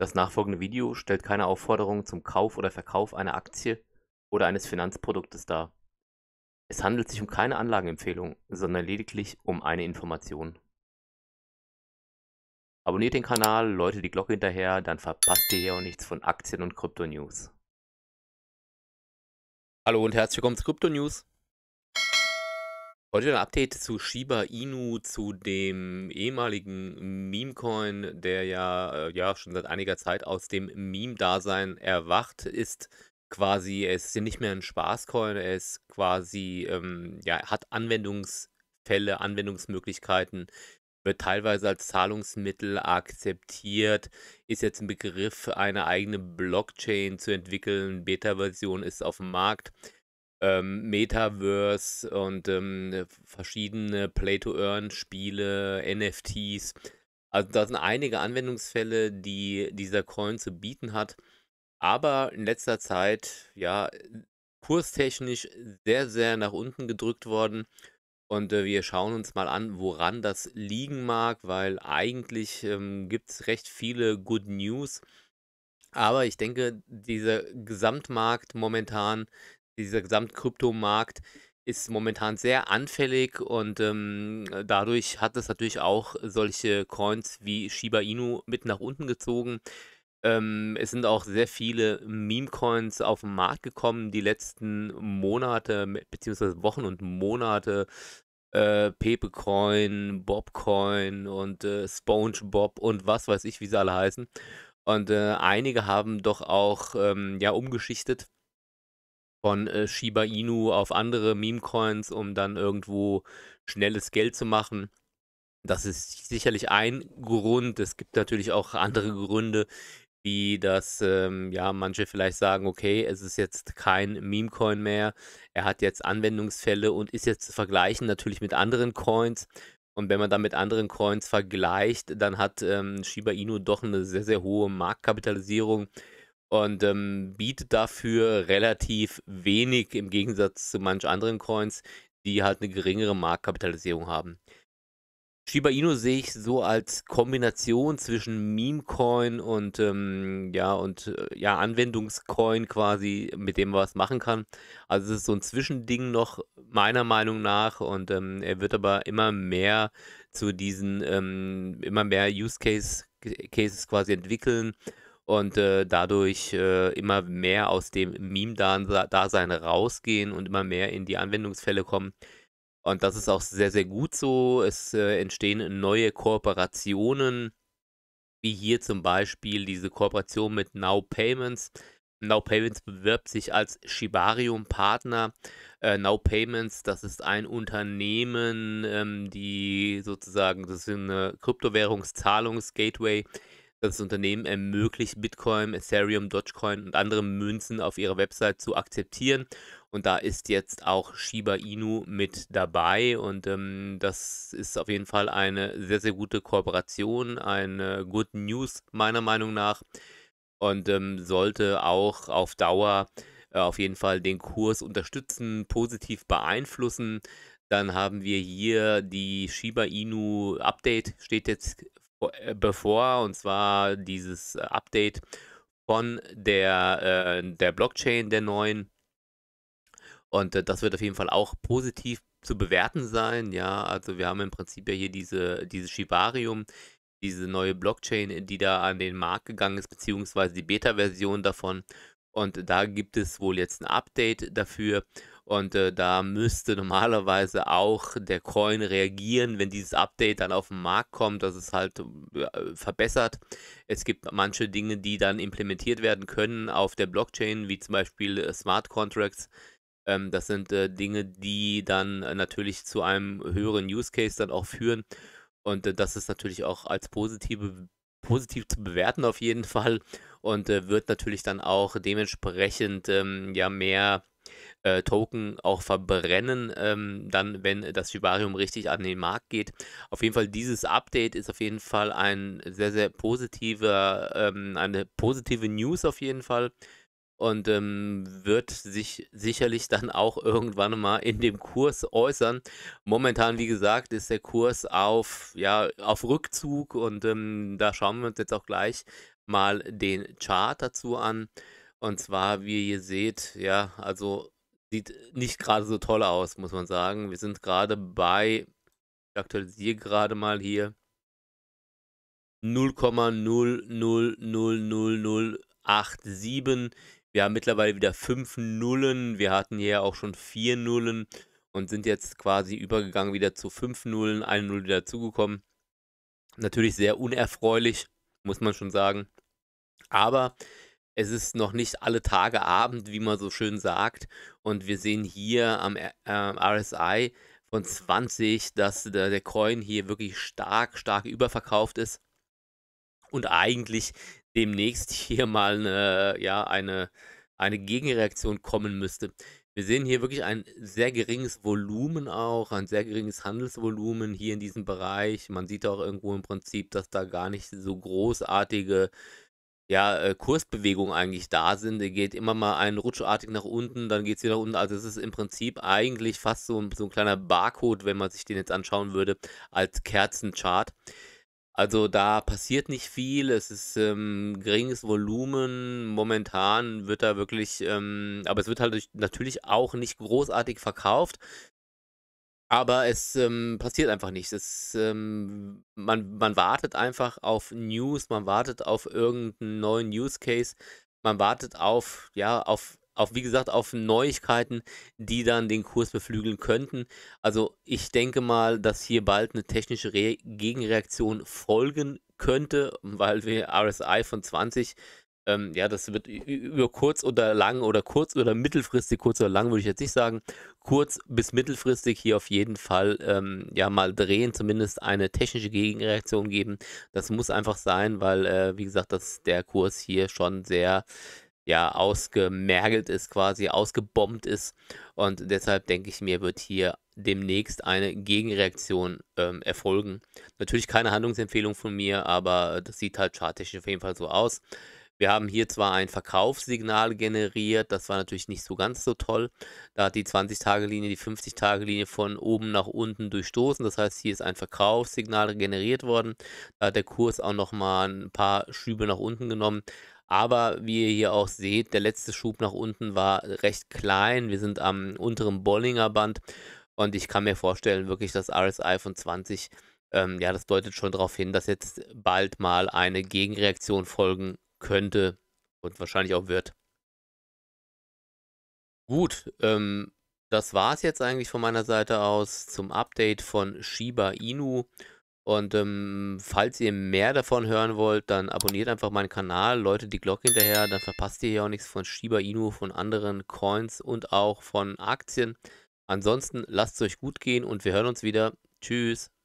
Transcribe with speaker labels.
Speaker 1: Das nachfolgende Video stellt keine Aufforderung zum Kauf oder Verkauf einer Aktie oder eines Finanzproduktes dar. Es handelt sich um keine Anlageempfehlung, sondern lediglich um eine Information. Abonniert den Kanal, läutet die Glocke hinterher, dann verpasst ihr hier auch nichts von Aktien und Krypto News. Hallo und herzlich willkommen zu Krypto News. Heute ein Update zu Shiba Inu, zu dem ehemaligen Meme-Coin, der ja, äh, ja schon seit einiger Zeit aus dem Meme-Dasein erwacht ist. Quasi, es ist nicht mehr ein Spaß-Coin, es quasi, ähm, ja, hat Anwendungsfälle, Anwendungsmöglichkeiten, wird teilweise als Zahlungsmittel akzeptiert, ist jetzt im Begriff, eine eigene Blockchain zu entwickeln, Beta-Version ist auf dem Markt ähm, Metaverse und ähm, äh, verschiedene Play-to-Earn-Spiele, NFTs. Also da sind einige Anwendungsfälle, die dieser Coin zu bieten hat. Aber in letzter Zeit, ja, äh, kurstechnisch sehr, sehr nach unten gedrückt worden. Und äh, wir schauen uns mal an, woran das liegen mag, weil eigentlich ähm, gibt es recht viele Good News. Aber ich denke, dieser Gesamtmarkt momentan dieser Gesamtkryptomarkt ist momentan sehr anfällig und ähm, dadurch hat es natürlich auch solche Coins wie Shiba Inu mit nach unten gezogen. Ähm, es sind auch sehr viele Meme-Coins auf den Markt gekommen, die letzten Monate, beziehungsweise Wochen und Monate. Äh, Pepe-Coin, und äh, SpongeBob und was weiß ich, wie sie alle heißen. Und äh, einige haben doch auch ähm, ja umgeschichtet von äh, Shiba Inu auf andere Meme-Coins, um dann irgendwo schnelles Geld zu machen. Das ist sicherlich ein Grund. Es gibt natürlich auch andere Gründe, wie dass ähm, ja, manche vielleicht sagen, okay, es ist jetzt kein Meme-Coin mehr. Er hat jetzt Anwendungsfälle und ist jetzt zu vergleichen natürlich mit anderen Coins. Und wenn man dann mit anderen Coins vergleicht, dann hat ähm, Shiba Inu doch eine sehr, sehr hohe Marktkapitalisierung und ähm, bietet dafür relativ wenig im Gegensatz zu manch anderen Coins, die halt eine geringere Marktkapitalisierung haben. Shiba Inu sehe ich so als Kombination zwischen Meme-Coin und, ähm, ja, und äh, ja, Anwendungscoin quasi, mit dem man was machen kann. Also es ist so ein Zwischending noch, meiner Meinung nach, und ähm, er wird aber immer mehr zu diesen, ähm, immer mehr Use Case, Cases quasi entwickeln und äh, dadurch äh, immer mehr aus dem Meme-Dasein rausgehen und immer mehr in die Anwendungsfälle kommen. Und das ist auch sehr, sehr gut so. Es äh, entstehen neue Kooperationen, wie hier zum Beispiel diese Kooperation mit Now Payments. Now Payments bewirbt sich als Shibarium-Partner. Äh, Now Payments, das ist ein Unternehmen, ähm, die sozusagen, das ist eine Kryptowährungszahlungsgateway, gateway das Unternehmen ermöglicht Bitcoin, Ethereum, Dogecoin und andere Münzen auf ihrer Website zu akzeptieren. Und da ist jetzt auch Shiba Inu mit dabei. Und ähm, das ist auf jeden Fall eine sehr, sehr gute Kooperation, eine Good News meiner Meinung nach. Und ähm, sollte auch auf Dauer äh, auf jeden Fall den Kurs unterstützen, positiv beeinflussen. Dann haben wir hier die Shiba Inu Update, steht jetzt äh, bevor, und zwar dieses äh, Update von der, äh, der Blockchain der neuen. Und äh, das wird auf jeden Fall auch positiv zu bewerten sein. Ja, also wir haben im Prinzip ja hier diese, dieses Shibarium, diese neue Blockchain, die da an den Markt gegangen ist, beziehungsweise die Beta-Version davon. Und da gibt es wohl jetzt ein Update dafür. Und äh, da müsste normalerweise auch der Coin reagieren, wenn dieses Update dann auf den Markt kommt, dass es halt äh, verbessert. Es gibt manche Dinge, die dann implementiert werden können auf der Blockchain, wie zum Beispiel äh, Smart Contracts. Ähm, das sind äh, Dinge, die dann äh, natürlich zu einem höheren Use Case dann auch führen. Und äh, das ist natürlich auch als positive, positiv zu bewerten auf jeden Fall und äh, wird natürlich dann auch dementsprechend ähm, ja mehr äh, Token auch verbrennen, ähm, dann wenn das Vivarium richtig an den Markt geht. Auf jeden Fall dieses Update ist auf jeden Fall ein sehr, sehr positiver, ähm, eine positive News auf jeden Fall und ähm, wird sich sicherlich dann auch irgendwann mal in dem Kurs äußern. Momentan, wie gesagt, ist der Kurs auf, ja, auf Rückzug und ähm, da schauen wir uns jetzt auch gleich mal den Chart dazu an. Und zwar, wie ihr seht, ja, also sieht nicht gerade so toll aus, muss man sagen. Wir sind gerade bei, ich aktualisiere gerade mal hier, 0,0000087. Wir haben mittlerweile wieder 5 Nullen. Wir hatten hier auch schon 4 Nullen und sind jetzt quasi übergegangen wieder zu 5 Nullen, 1 Null wieder dazugekommen. Natürlich sehr unerfreulich, muss man schon sagen. Aber es ist noch nicht alle Tage Abend, wie man so schön sagt. Und wir sehen hier am äh, RSI von 20, dass der Coin hier wirklich stark, stark überverkauft ist. Und eigentlich demnächst hier mal eine, ja, eine, eine Gegenreaktion kommen müsste. Wir sehen hier wirklich ein sehr geringes Volumen auch, ein sehr geringes Handelsvolumen hier in diesem Bereich. Man sieht auch irgendwo im Prinzip, dass da gar nicht so großartige ja, äh, Kursbewegungen eigentlich da sind. Der geht immer mal einen rutschartig nach unten, dann geht es wieder unten. Also es ist im Prinzip eigentlich fast so ein, so ein kleiner Barcode, wenn man sich den jetzt anschauen würde, als Kerzenchart. Also da passiert nicht viel, es ist ähm, geringes Volumen, momentan wird da wirklich, ähm, aber es wird halt natürlich auch nicht großartig verkauft. Aber es ähm, passiert einfach nichts. Es, ähm, man, man wartet einfach auf News, man wartet auf irgendeinen neuen Use Case, man wartet auf, ja, auf, auf, wie gesagt, auf Neuigkeiten, die dann den Kurs beflügeln könnten. Also ich denke mal, dass hier bald eine technische Re Gegenreaktion folgen könnte, weil wir RSI von 20 ähm, ja, das wird über kurz oder lang oder kurz oder mittelfristig, kurz oder lang würde ich jetzt nicht sagen, kurz bis mittelfristig hier auf jeden Fall ähm, ja mal drehen, zumindest eine technische Gegenreaktion geben. Das muss einfach sein, weil, äh, wie gesagt, dass der Kurs hier schon sehr ja, ausgemergelt ist, quasi ausgebombt ist. Und deshalb denke ich mir, wird hier demnächst eine Gegenreaktion ähm, erfolgen. Natürlich keine Handlungsempfehlung von mir, aber das sieht halt charttechnisch auf jeden Fall so aus. Wir haben hier zwar ein Verkaufssignal generiert, das war natürlich nicht so ganz so toll. Da hat die 20-Tage-Linie die 50-Tage-Linie von oben nach unten durchstoßen. Das heißt, hier ist ein Verkaufssignal generiert worden. Da hat der Kurs auch nochmal ein paar Schübe nach unten genommen. Aber wie ihr hier auch seht, der letzte Schub nach unten war recht klein. Wir sind am unteren Bollinger Band und ich kann mir vorstellen, wirklich das RSI von 20, ähm, ja, das deutet schon darauf hin, dass jetzt bald mal eine Gegenreaktion folgen könnte und wahrscheinlich auch wird. Gut, ähm, das war es jetzt eigentlich von meiner Seite aus zum Update von Shiba Inu. Und ähm, falls ihr mehr davon hören wollt, dann abonniert einfach meinen Kanal, läutet die Glocke hinterher, dann verpasst ihr hier auch nichts von Shiba Inu, von anderen Coins und auch von Aktien. Ansonsten lasst es euch gut gehen und wir hören uns wieder. Tschüss.